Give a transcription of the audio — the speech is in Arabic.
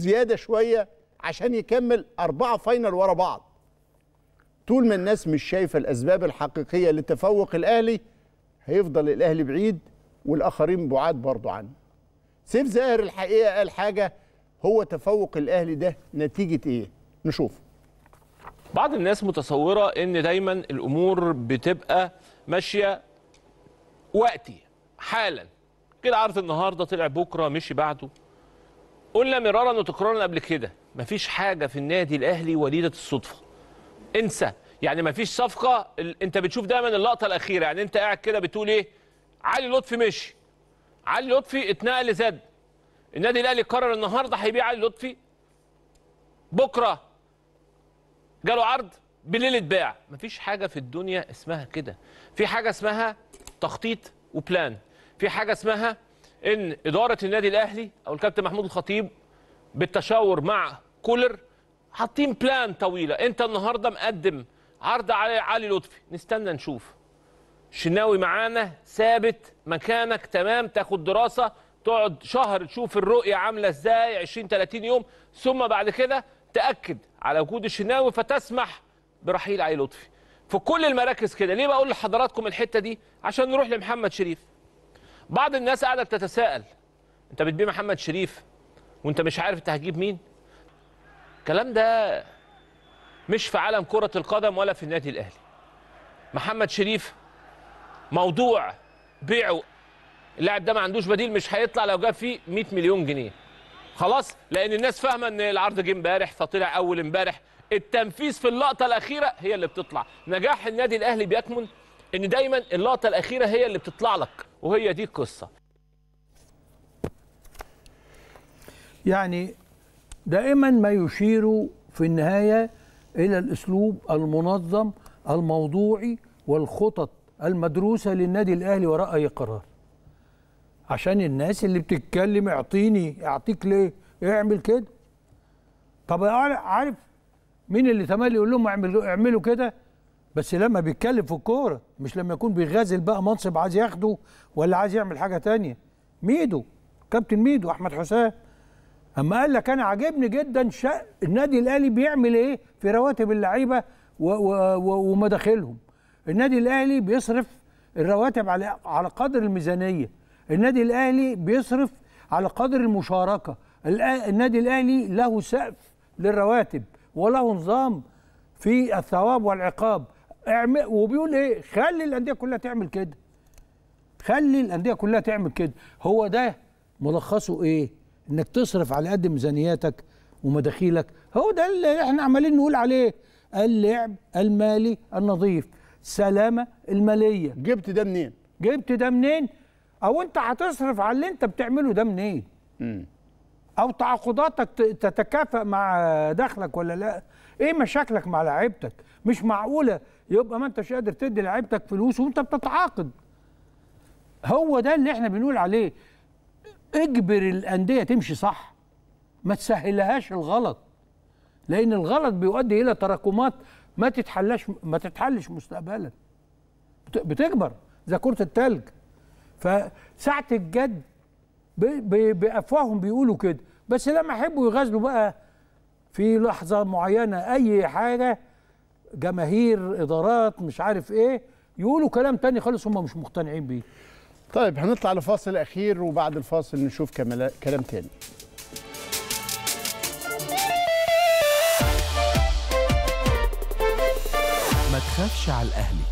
زياده شويه عشان يكمل اربعه فاينل ورا بعض طول ما الناس مش شايفه الاسباب الحقيقيه لتفوق الاهلي هيفضل الاهلي بعيد والاخرين بعاد برضه عنه سيف زاهر الحقيقه قال حاجه هو تفوق الاهلي ده نتيجه ايه نشوف بعض الناس متصوره ان دايما الامور بتبقى ماشيه وقتي حالا كده عارف النهارده طلع بكره مشي بعده قلنا مرارا وتكرارا قبل كده مفيش حاجه في النادي الاهلي وليده الصدفه انسى يعني مفيش صفقه انت بتشوف دايما اللقطه الاخيره يعني انت قاعد كده بتقول ايه علي لطفي مشي علي لطفي اتنقل لزد النادي الاهلي قرر النهارده هيبيع علي لطفي بكره جاله عرض بالليل اتباع مفيش حاجه في الدنيا اسمها كده في حاجه اسمها تخطيط وبلان في حاجه اسمها ان اداره النادي الاهلي او الكابتن محمود الخطيب بالتشاور مع كولر حاطين بلان طويله انت النهارده مقدم عرض على علي لطفي نستنى نشوف الشناوي معانا ثابت مكانك تمام تاخد دراسه تقعد شهر تشوف الرؤيه عامله ازاي 20 30 يوم ثم بعد كده تاكد على وجود الشناوي فتسمح برحيل علي لطفي في كل المراكز كده ليه بقول لحضراتكم الحته دي عشان نروح لمحمد شريف بعض الناس قاعده بتتساءل انت بتبيع محمد شريف وانت مش عارف انت هتجيب مين الكلام ده مش في عالم كره القدم ولا في النادي الاهلي محمد شريف موضوع بيعه اللاعب ده ما عندوش بديل مش هيطلع لو جاب فيه 100 مليون جنيه خلاص لان الناس فاهمه ان العرض جه امبارح فطلع اول امبارح التنفيذ في اللقطه الاخيره هي اللي بتطلع نجاح النادي الاهلي بيكمن ان دايما اللقطه الاخيره هي اللي بتطلع لك وهي دي القصه يعني دائما ما يشير في النهايه الى الاسلوب المنظم الموضوعي والخطط المدروسه للنادي الاهلي وراء اي قرار عشان الناس اللي بتتكلم اعطيني اعطيك ليه إيه اعمل كده طب عارف مين اللي تملي يقول لهم اعملوا اعملوا كده بس لما بيتكلم في الكوره مش لما يكون بيغازل بقى منصب عايز ياخده ولا عايز يعمل حاجه تانية ميدو كابتن ميدو احمد حسام اما قال لك انا عاجبني جدا شق النادي الاهلي بيعمل ايه في رواتب اللعيبه ومداخلهم النادي الاهلي بيصرف الرواتب على على قدر الميزانيه النادي الاهلي بيصرف على قدر المشاركه النادي الاهلي له سقف للرواتب وله نظام في الثواب والعقاب اعمل وبيقول ايه خلي الانديه كلها تعمل كده خلي الانديه كلها تعمل كده هو ده ملخصه ايه انك تصرف على قد ميزانياتك ومداخيلك هو ده اللي احنا عمالين نقول عليه اللعب المالي النظيف سلامه الماليه جبت ده منين جبت ده منين او انت هتصرف على اللي انت بتعمله ده منين امم او تعاقداتك تتكافئ مع دخلك ولا لا ايه مشاكلك مع لعيبتك مش معقوله يبقى ما انتش قادر تدي لعيبتك فلوس وانت بتتعاقد هو ده اللي احنا بنقول عليه اجبر الانديه تمشي صح ما تسهلهاش الغلط لان الغلط بيؤدي الى تراكمات ما تتحلاش ما تتحلش مستقبلا بتكبر زي كره التلج فساعه الجد بافواههم بيقولوا كده بس لما يحبوا يغازلوا بقى في لحظه معينه اي حاجه جماهير ادارات مش عارف ايه يقولوا كلام تاني خالص هم مش مقتنعين بيه طيب هنطلع لفاصل اخير وبعد الفاصل نشوف كلام تاني ما تخافش على الاهلي